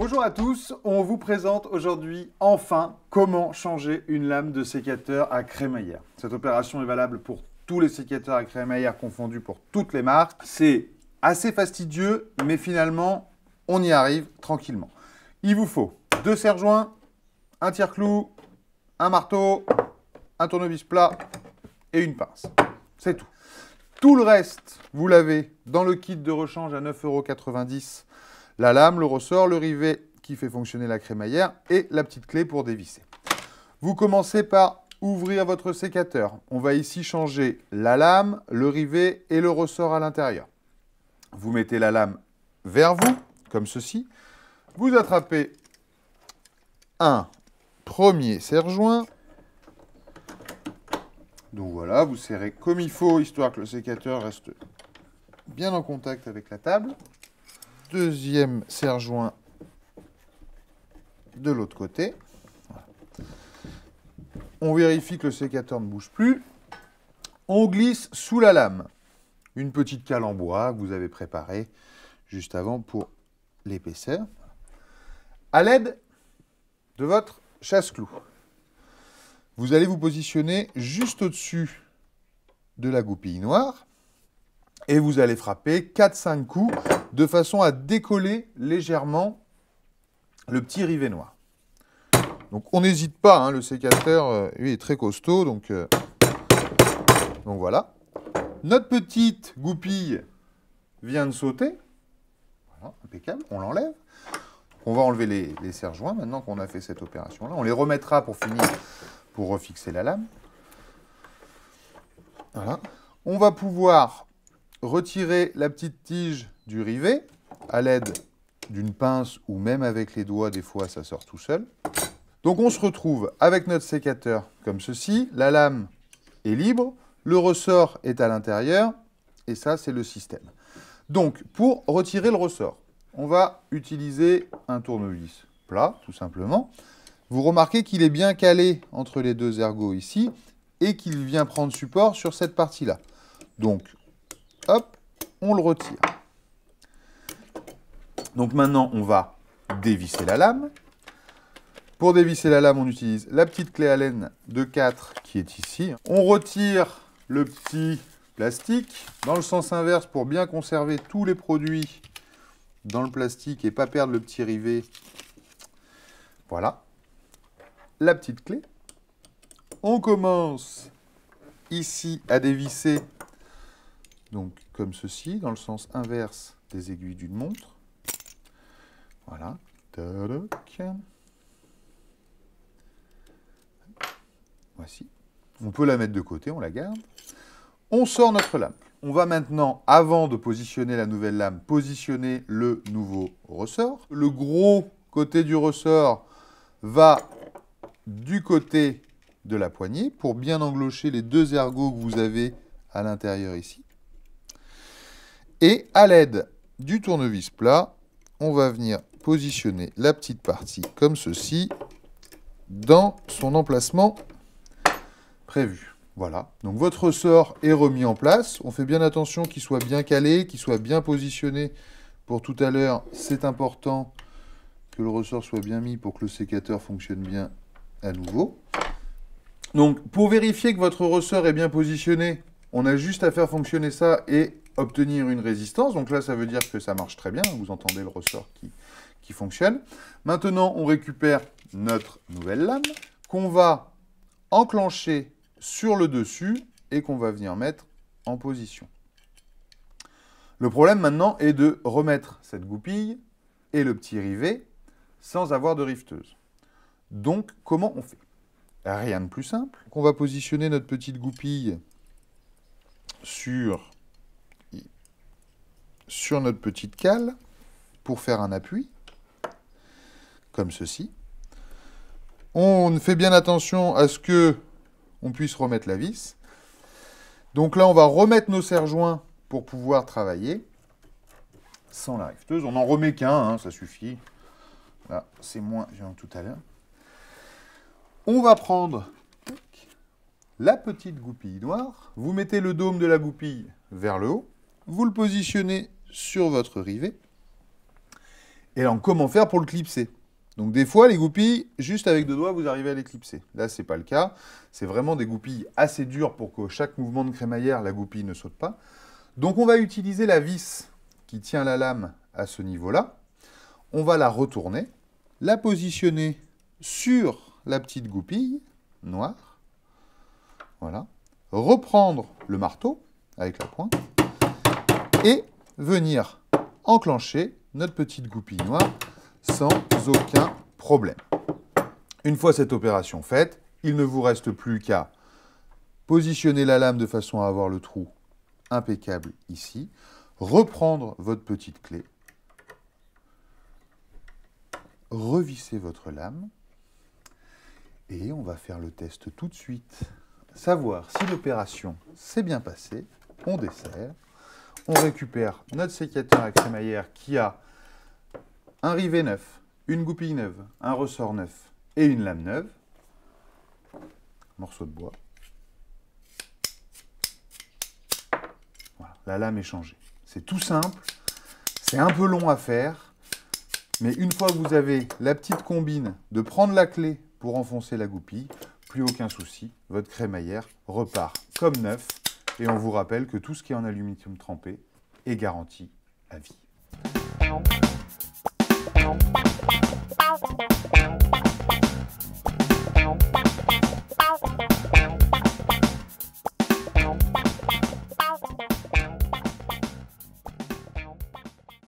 Bonjour à tous, on vous présente aujourd'hui enfin comment changer une lame de sécateur à crémaillère. Cette opération est valable pour tous les sécateurs à crémaillère confondus pour toutes les marques. C'est assez fastidieux, mais finalement, on y arrive tranquillement. Il vous faut deux serre-joints, un tire-clou, un marteau, un tournevis plat et une pince. C'est tout. Tout le reste, vous l'avez dans le kit de rechange à 9,90€ la lame, le ressort, le rivet qui fait fonctionner la crémaillère et la petite clé pour dévisser. Vous commencez par ouvrir votre sécateur. On va ici changer la lame, le rivet et le ressort à l'intérieur. Vous mettez la lame vers vous, comme ceci. Vous attrapez un premier serre-joint. Donc voilà, vous serrez comme il faut, histoire que le sécateur reste bien en contact avec la table deuxième serre-joint de l'autre côté. On vérifie que le sécateur ne bouge plus. On glisse sous la lame une petite cale en bois que vous avez préparée juste avant pour l'épaisseur. À l'aide de votre chasse-clou, vous allez vous positionner juste au-dessus de la goupille noire et vous allez frapper 4-5 coups de façon à décoller légèrement le petit rivet noir. Donc on n'hésite pas, hein, le sécateur euh, est très costaud, donc, euh, donc voilà. Notre petite goupille vient de sauter, voilà, impeccable, on l'enlève. On va enlever les, les serre-joints maintenant qu'on a fait cette opération-là. On les remettra pour finir, pour refixer la lame. Voilà. On va pouvoir retirer la petite tige du rivet à l'aide d'une pince ou même avec les doigts, des fois ça sort tout seul. Donc on se retrouve avec notre sécateur comme ceci, la lame est libre, le ressort est à l'intérieur, et ça c'est le système. Donc pour retirer le ressort, on va utiliser un tournevis plat, tout simplement. Vous remarquez qu'il est bien calé entre les deux ergots ici, et qu'il vient prendre support sur cette partie-là. Donc hop, on le retire. Donc maintenant, on va dévisser la lame. Pour dévisser la lame, on utilise la petite clé Allen de 4 qui est ici. On retire le petit plastique dans le sens inverse pour bien conserver tous les produits dans le plastique et pas perdre le petit rivet. Voilà. La petite clé. On commence ici à dévisser donc comme ceci, dans le sens inverse des aiguilles d'une montre. Voilà. Voici. On peut la mettre de côté, on la garde. On sort notre lame. On va maintenant, avant de positionner la nouvelle lame, positionner le nouveau ressort. Le gros côté du ressort va du côté de la poignée pour bien englocher les deux ergots que vous avez à l'intérieur ici. Et à l'aide du tournevis plat, on va venir positionner la petite partie comme ceci dans son emplacement prévu. Voilà, donc votre ressort est remis en place. On fait bien attention qu'il soit bien calé, qu'il soit bien positionné pour tout à l'heure. C'est important que le ressort soit bien mis pour que le sécateur fonctionne bien à nouveau. Donc, pour vérifier que votre ressort est bien positionné, on a juste à faire fonctionner ça et obtenir une résistance. Donc là, ça veut dire que ça marche très bien. Vous entendez le ressort qui, fonctionne. Maintenant, on récupère notre nouvelle lame qu'on va enclencher sur le dessus et qu'on va venir mettre en position. Le problème maintenant est de remettre cette goupille et le petit rivet sans avoir de rifteuse. Donc, comment on fait Rien de plus simple. On va positionner notre petite goupille sur, sur notre petite cale pour faire un appui, comme ceci. On fait bien attention à ce que on puisse remettre la vis. Donc là, on va remettre nos serre-joints pour pouvoir travailler sans la rifteuse. On n'en remet qu'un, hein, ça suffit. Là, c'est moins, j'ai tout à l'heure. On va prendre la petite goupille noire. Vous mettez le dôme de la goupille vers le haut, vous le positionnez sur votre rivet. Et alors, comment faire pour le clipser donc des fois, les goupilles, juste avec deux doigts, vous arrivez à les clipser. Là, ce n'est pas le cas. C'est vraiment des goupilles assez dures pour que chaque mouvement de crémaillère, la goupille ne saute pas. Donc on va utiliser la vis qui tient la lame à ce niveau-là. On va la retourner, la positionner sur la petite goupille noire. Voilà. Reprendre le marteau avec la pointe et venir enclencher notre petite goupille noire sans aucun problème. Une fois cette opération faite, il ne vous reste plus qu'à positionner la lame de façon à avoir le trou impeccable ici, reprendre votre petite clé, revisser votre lame, et on va faire le test tout de suite savoir si l'opération s'est bien passée. On dessert. On récupère notre sécateur à crémaillère qui a un rivet neuf, une goupille neuve, un ressort neuf et une lame neuve. Morceau de bois. Voilà, la lame est changée. C'est tout simple, c'est un peu long à faire, mais une fois que vous avez la petite combine de prendre la clé pour enfoncer la goupille, plus aucun souci, votre crémaillère repart comme neuf. Et on vous rappelle que tout ce qui est en aluminium trempé est garanti à vie.